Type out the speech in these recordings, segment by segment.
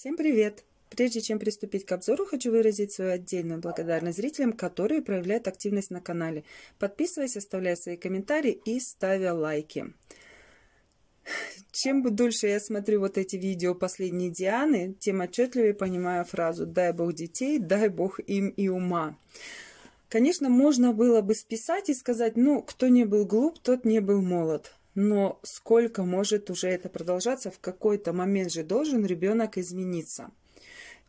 Всем привет! Прежде чем приступить к обзору, хочу выразить свою отдельную благодарность зрителям, которые проявляют активность на канале, подписываясь, оставляя свои комментарии и ставя лайки. Чем бы дольше я смотрю вот эти видео последней Дианы, тем отчетливее понимаю фразу «дай бог детей, дай бог им и ума». Конечно, можно было бы списать и сказать, ну, кто не был глуп, тот не был молод но сколько может уже это продолжаться, в какой-то момент же должен ребенок измениться.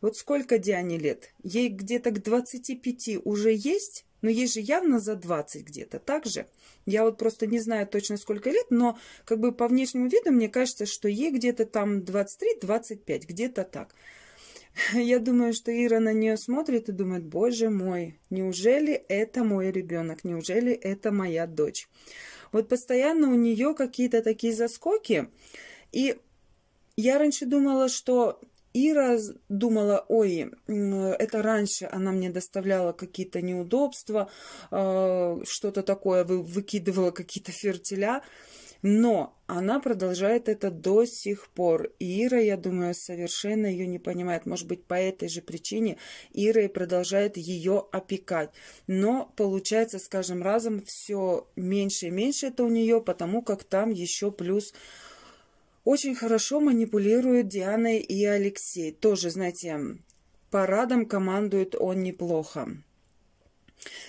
Вот сколько Диане лет? Ей где-то к 25 уже есть, но ей же явно за 20 где-то, так же? Я вот просто не знаю точно сколько лет, но как бы по внешнему виду мне кажется, что ей где-то там 23-25, где-то так. Я думаю, что Ира на нее смотрит и думает, боже мой, неужели это мой ребенок, неужели это моя дочь? Вот постоянно у нее какие-то такие заскоки. И я раньше думала, что Ира думала, ой, это раньше она мне доставляла какие-то неудобства, э, что-то такое, выкидывала какие-то фертиля. Но она продолжает это до сих пор. Ира, я думаю, совершенно ее не понимает. Может быть, по этой же причине Ира и продолжает ее опекать. Но получается скажем разом все меньше и меньше это у нее, потому как там еще плюс очень хорошо манипулирует Диана и Алексей. Тоже, знаете, парадом командует он неплохо.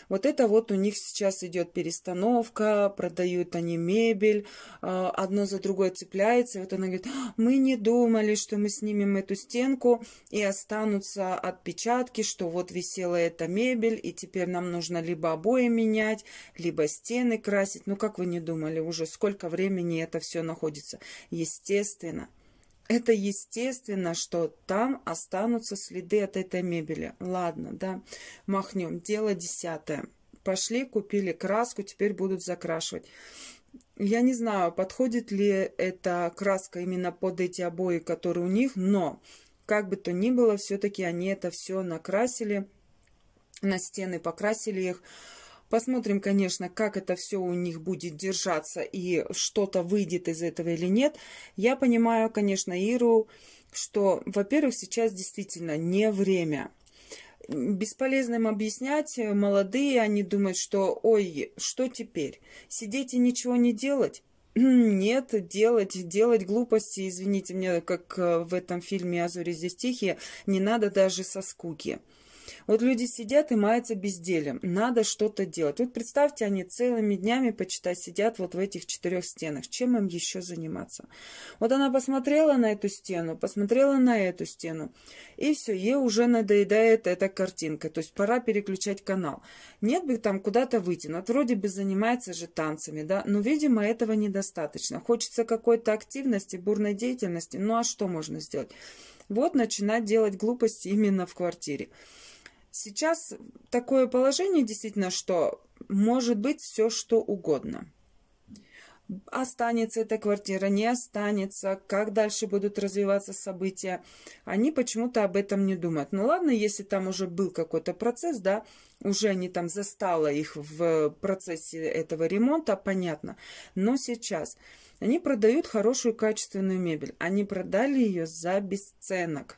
Вот это вот у них сейчас идет перестановка, продают они мебель, а, одно за другое цепляется. вот она говорит, «А, мы не думали, что мы снимем эту стенку и останутся отпечатки, что вот висела эта мебель, и теперь нам нужно либо обои менять, либо стены красить. Ну, как вы не думали, уже сколько времени это все находится? Естественно это естественно, что там останутся следы от этой мебели. Ладно, да, махнем. Дело десятое. Пошли, купили краску, теперь будут закрашивать. Я не знаю, подходит ли эта краска именно под эти обои, которые у них, но как бы то ни было, все-таки они это все накрасили, на стены покрасили их. Посмотрим, конечно, как это все у них будет держаться и что-то выйдет из этого или нет. Я понимаю, конечно, Иру, что, во-первых, сейчас действительно не время бесполезно им объяснять. Молодые, они думают, что ой, что теперь? Сидеть и ничего не делать? Нет, делать, делать глупости, извините меня, как э, в этом фильме «Азори здесь тихие», не надо даже со скуки. Вот люди сидят и маятся безделием. Надо что-то делать. Вот представьте, они целыми днями, почитай, сидят вот в этих четырех стенах. Чем им еще заниматься? Вот она посмотрела на эту стену, посмотрела на эту стену. И все, ей уже надоедает эта картинка. То есть пора переключать канал. Нет бы там куда-то выйти. Но ну, вроде бы занимается же танцами, да? Но, видимо, этого недостаточно. Хочется какой-то активности, бурной деятельности. Ну а что можно сделать? Вот начинать делать глупости именно в квартире. Сейчас такое положение действительно, что может быть все, что угодно. Останется эта квартира, не останется, как дальше будут развиваться события. Они почему-то об этом не думают. Ну ладно, если там уже был какой-то процесс, да, уже они там застало их в процессе этого ремонта, понятно. Но сейчас они продают хорошую качественную мебель. Они продали ее за бесценок.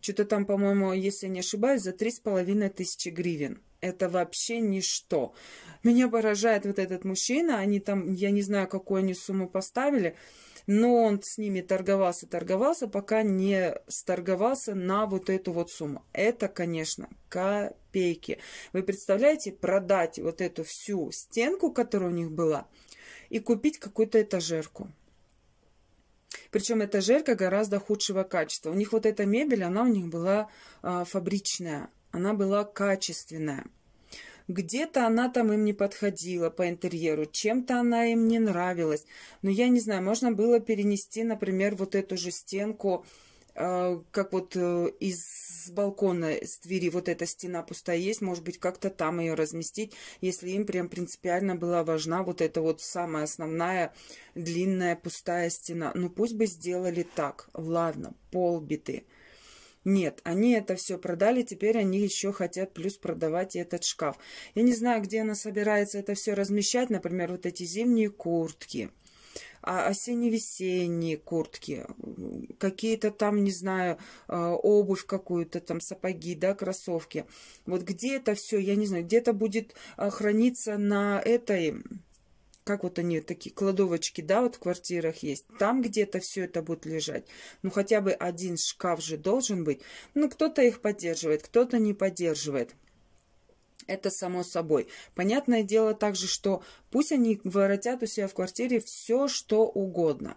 Что-то там, по-моему, если не ошибаюсь, за три с половиной тысячи гривен. Это вообще ничто. Меня поражает вот этот мужчина. Они там, я не знаю, какую они сумму поставили, но он с ними торговался, торговался, пока не сторговался на вот эту вот сумму. Это, конечно, копейки. Вы представляете, продать вот эту всю стенку, которая у них была, и купить какую-то этажерку. Причем эта жерка гораздо худшего качества. У них вот эта мебель, она у них была а, фабричная, она была качественная. Где-то она там им не подходила по интерьеру, чем-то она им не нравилась. Но я не знаю, можно было перенести, например, вот эту же стенку а, как вот э, из балкона, с двери вот эта стена пустая есть, может быть, как-то там ее разместить, если им прям принципиально была важна вот эта вот самая основная длинная пустая стена. Ну, пусть бы сделали так. Ладно, полбиты. Нет, они это все продали, теперь они еще хотят плюс продавать и этот шкаф. Я не знаю, где она собирается это все размещать, например, вот эти зимние куртки – а осенне-весенние куртки, какие-то там, не знаю, э, обувь какую-то, там сапоги, да, кроссовки. Вот где это все, я не знаю, где-то будет э, храниться на этой как вот они такие кладовочки, да, вот в квартирах есть, там где-то все это будет лежать. Ну, хотя бы один шкаф же должен быть. Ну, кто-то их поддерживает, кто-то не поддерживает это само собой. Понятное дело также, что пусть они воротят у себя в квартире все, что угодно.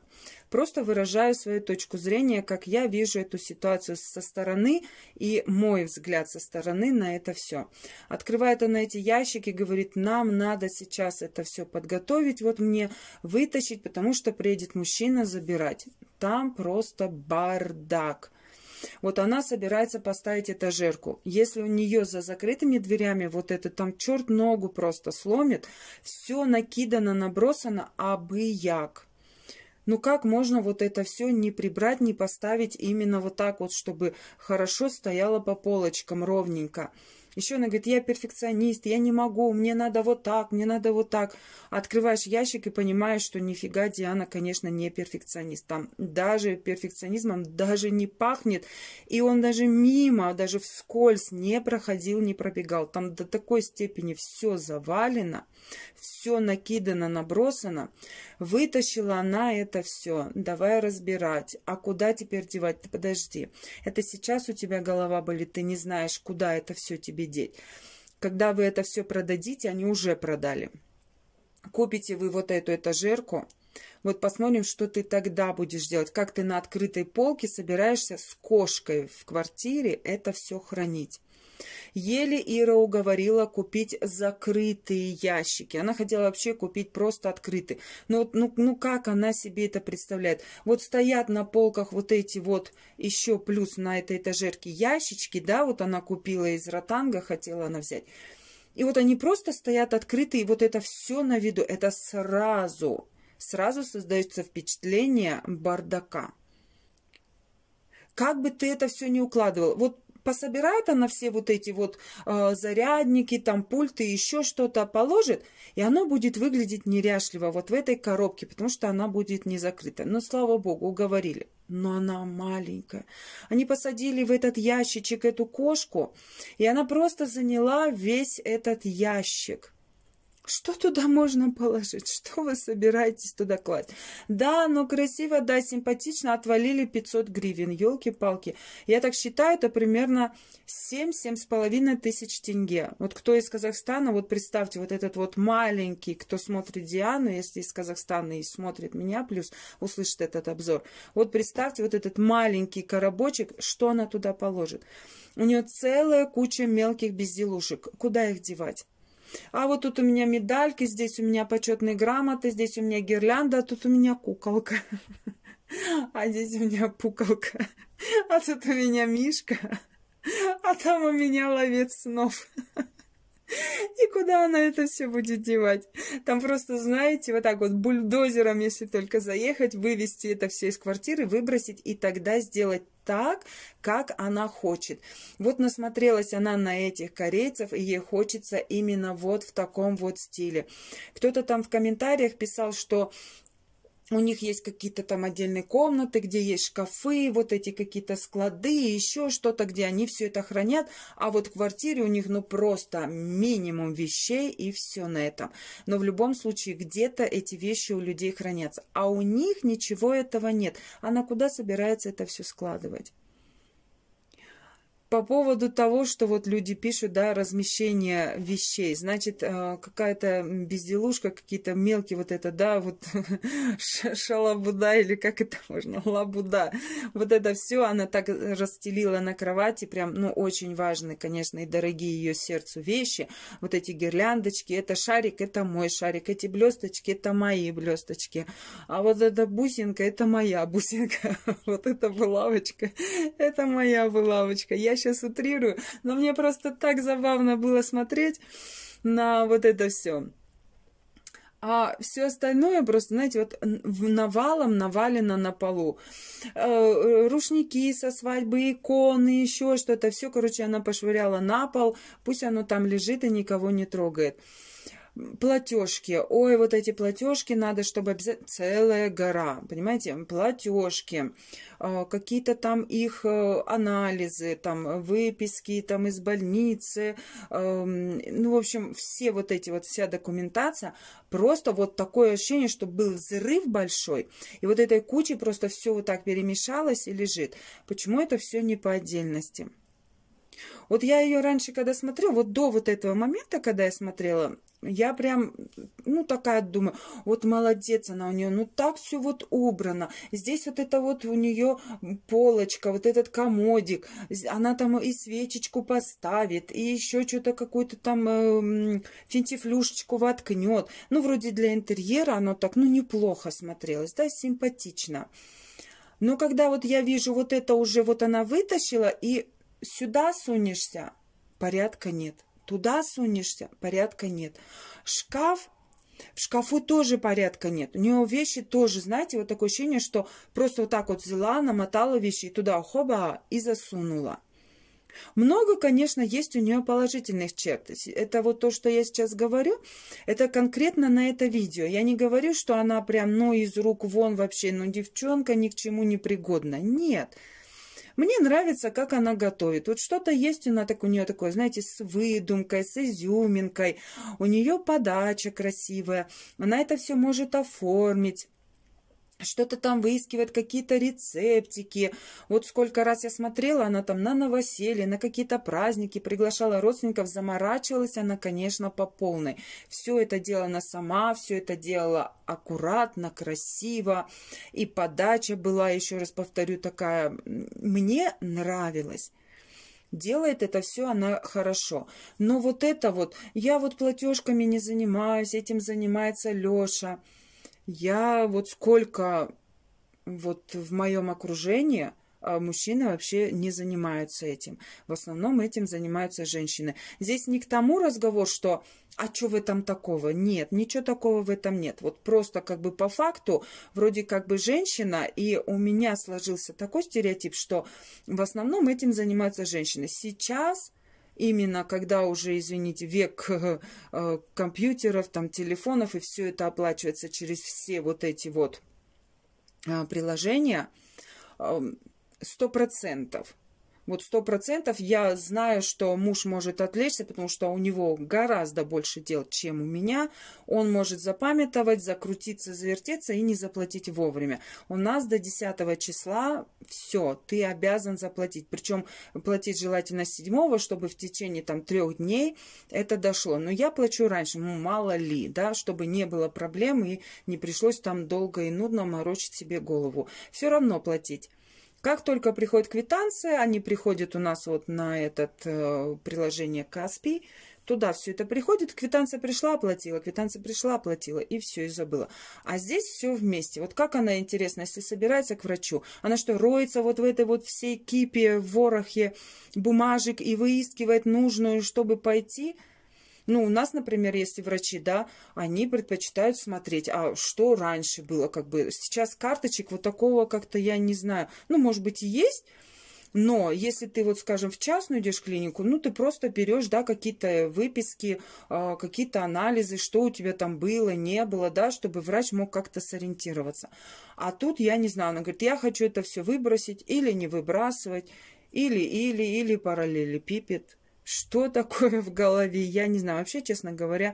Просто выражаю свою точку зрения, как я вижу эту ситуацию со стороны и мой взгляд со стороны на это все. Открывает она эти ящики, говорит, нам надо сейчас это все подготовить, вот мне вытащить, потому что приедет мужчина забирать. Там просто бардак. Вот она собирается поставить этажерку. Если у нее за закрытыми дверями вот это там черт ногу просто сломит, все накидано, набросано, а бы як. Ну как можно вот это все не прибрать, не поставить именно вот так вот, чтобы хорошо стояло по полочкам ровненько? Еще она говорит, я перфекционист, я не могу, мне надо вот так, мне надо вот так. Открываешь ящик и понимаешь, что нифига Диана, конечно, не перфекционист. Там даже перфекционизмом даже не пахнет. И он даже мимо, даже вскользь не проходил, не пробегал. Там до такой степени все завалено, все накидано, набросано. Вытащила она это все, давай разбирать. А куда теперь девать? Ты подожди, это сейчас у тебя голова болит, ты не знаешь, куда это все тебе деть. Когда вы это все продадите, они уже продали. Купите вы вот эту этажерку, вот посмотрим, что ты тогда будешь делать, как ты на открытой полке собираешься с кошкой в квартире это все хранить. Еле Ира уговорила купить закрытые ящики. Она хотела вообще купить просто открытые. Но ну, ну как она себе это представляет? Вот стоят на полках вот эти вот еще плюс на этой этажерке ящички, да, вот она купила из ротанга, хотела она взять. И вот они просто стоят открытые, и вот это все на виду, это сразу, сразу создается впечатление бардака. Как бы ты это все не укладывал, вот пособирает она все вот эти вот э, зарядники, там пульты, еще что-то положит, и оно будет выглядеть неряшливо вот в этой коробке, потому что она будет не закрыта. Но, слава богу, уговорили. Но она маленькая. Они посадили в этот ящичек эту кошку, и она просто заняла весь этот ящик. Что туда можно положить? Что вы собираетесь туда класть? Да, но красиво, да, симпатично. Отвалили 500 гривен. Елки-палки. Я так считаю, это примерно 7-7,5 тысяч тенге. Вот кто из Казахстана, вот представьте, вот этот вот маленький, кто смотрит Диану, если из Казахстана и смотрит меня, плюс услышит этот обзор. Вот представьте, вот этот маленький коробочек, что она туда положит? У нее целая куча мелких безделушек. Куда их девать? А вот тут у меня медальки, здесь у меня почетные грамоты, здесь у меня гирлянда, а тут у меня куколка. А здесь у меня пуколка. А тут у меня мишка. А там у меня ловец снов. И куда она это все будет девать? Там просто, знаете, вот так вот бульдозером, если только заехать, вывести это все из квартиры, выбросить и тогда сделать так, как она хочет. Вот насмотрелась она на этих корейцев, и ей хочется именно вот в таком вот стиле. Кто-то там в комментариях писал, что у них есть какие-то там отдельные комнаты, где есть шкафы, вот эти какие-то склады, еще что-то, где они все это хранят. А вот в квартире у них ну просто минимум вещей и все на этом. Но в любом случае где-то эти вещи у людей хранятся. А у них ничего этого нет. Она куда собирается это все складывать? По поводу того, что вот люди пишут, да, размещение вещей, значит, э, какая-то безделушка, какие-то мелкие вот это, да, вот шалабуда или как это можно, лабуда, вот это все она так расстелила на кровати, прям, ну, очень важные, конечно, и дорогие ее сердцу вещи, вот эти гирляндочки, это шарик, это мой шарик, эти блесточки, это мои блесточки, а вот эта бусинка, это моя бусинка, вот эта булавочка, это моя булавочка, я сейчас утрирую, но мне просто так забавно было смотреть на вот это все. А все остальное просто, знаете, вот навалом навалено на полу. Э, э, рушники со свадьбы, иконы, еще что-то. Все, короче, она пошвыряла на пол. Пусть оно там лежит и никого не трогает платежки. Ой, вот эти платежки надо, чтобы обязательно... Целая гора, понимаете? Платежки, э, какие-то там их э, анализы, там выписки там из больницы. Эм, ну, в общем, все вот эти вот, вся документация. Просто вот такое ощущение, что был взрыв большой. И вот этой кучей просто все вот так перемешалось и лежит. Почему это все не по отдельности? Вот я ее раньше, когда смотрела, вот до вот этого момента, когда я смотрела, я прям, ну, такая думаю, вот молодец она у нее, ну, так все вот убрано. Здесь вот это вот у нее полочка, вот этот комодик. Она там и свечечку поставит, и еще что-то какую-то там э, эм, финтифлюшечку воткнет. Ну, вроде для интерьера оно так, ну, неплохо смотрелось, да, симпатично. Но когда вот я вижу вот это уже, вот она вытащила, и сюда сунешься, порядка нет. Туда сунешься, порядка нет. Шкаф в шкафу тоже порядка нет. У него вещи тоже, знаете, вот такое ощущение, что просто вот так вот взяла, намотала вещи и туда хоба и засунула. Много, конечно, есть у нее положительных черт. Это вот то, что я сейчас говорю, это конкретно на это видео. Я не говорю, что она прям, ну, из рук вон вообще, ну, девчонка ни к чему не пригодна. Нет. Нет. Мне нравится, как она готовит. Вот что-то есть у нее, так, у нее такое, знаете, с выдумкой, с изюминкой. У нее подача красивая. Она это все может оформить что-то там выискивает, какие-то рецептики. Вот сколько раз я смотрела, она там на новоселье, на какие-то праздники, приглашала родственников, заморачивалась она, конечно, по полной. Все это делала она сама, все это делала аккуратно, красиво. И подача была, еще раз повторю, такая, мне нравилась делает это все она хорошо. Но вот это вот, я вот платежками не занимаюсь, этим занимается Леша. Я вот сколько вот в моем окружении а, мужчины вообще не занимаются этим. В основном этим занимаются женщины. Здесь не к тому разговор, что а что в этом такого? Нет, ничего такого в этом нет. Вот просто как бы по факту вроде как бы женщина, и у меня сложился такой стереотип, что в основном этим занимаются женщины. Сейчас именно когда уже, извините, век э, компьютеров, там, телефонов, и все это оплачивается через все вот эти вот а, приложения, сто процентов вот сто процентов я знаю, что муж может отвлечься, потому что у него гораздо больше дел, чем у меня. Он может запамятовать, закрутиться, завертеться и не заплатить вовремя. У нас до 10 числа все, ты обязан заплатить. Причем платить желательно 7, чтобы в течение там трех дней это дошло. Но я плачу раньше, ну, мало ли, да, чтобы не было проблем и не пришлось там долго и нудно морочить себе голову. Все равно платить. Как только приходит квитанция, они приходят у нас вот на это э, приложение Каспий, туда все это приходит, квитанция пришла, оплатила, квитанция пришла, оплатила, и все, и забыла. А здесь все вместе. Вот как она, интересно, если собирается к врачу, она что, роется вот в этой вот всей кипе, ворохе бумажек и выискивает нужную, чтобы пойти – ну, у нас, например, если врачи, да, они предпочитают смотреть, а что раньше было, как бы. Сейчас карточек вот такого как-то я не знаю. Ну, может быть, и есть, но если ты, вот, скажем, в частную идешь клинику, ну, ты просто берешь, да, какие-то выписки, а, какие-то анализы, что у тебя там было, не было, да, чтобы врач мог как-то сориентироваться. А тут я не знаю, она говорит, я хочу это все выбросить или не выбрасывать, или, или, или параллелепипед что такое в голове, я не знаю, вообще, честно говоря,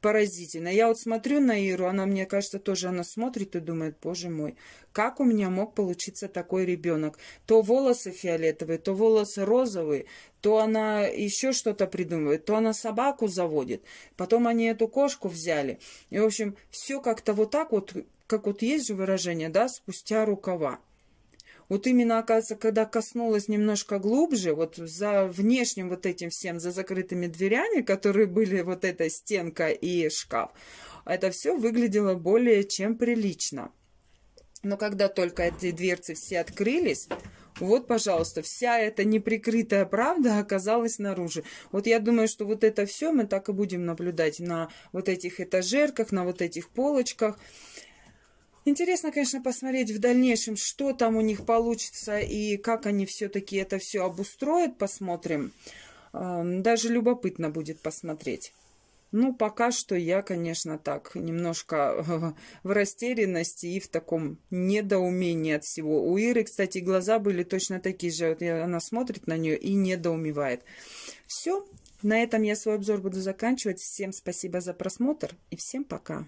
поразительно. Я вот смотрю на Иру, она, мне кажется, тоже, она смотрит и думает, боже мой, как у меня мог получиться такой ребенок? То волосы фиолетовые, то волосы розовые, то она еще что-то придумывает, то она собаку заводит, потом они эту кошку взяли. И, в общем, все как-то вот так вот, как вот есть же выражение, да, спустя рукава. Вот именно, оказывается, когда коснулась немножко глубже, вот за внешним вот этим всем, за закрытыми дверями, которые были вот эта стенка и шкаф, это все выглядело более чем прилично. Но когда только эти дверцы все открылись, вот, пожалуйста, вся эта неприкрытая правда оказалась наружу. Вот я думаю, что вот это все мы так и будем наблюдать на вот этих этажерках, на вот этих полочках. Интересно, конечно, посмотреть в дальнейшем, что там у них получится и как они все-таки это все обустроят, посмотрим. Эм, даже любопытно будет посмотреть. Ну, пока что я, конечно, так немножко в растерянности и в таком недоумении от всего. У Иры, кстати, глаза были точно такие же. Вот она смотрит на нее и недоумевает. Все, на этом я свой обзор буду заканчивать. Всем спасибо за просмотр и всем пока.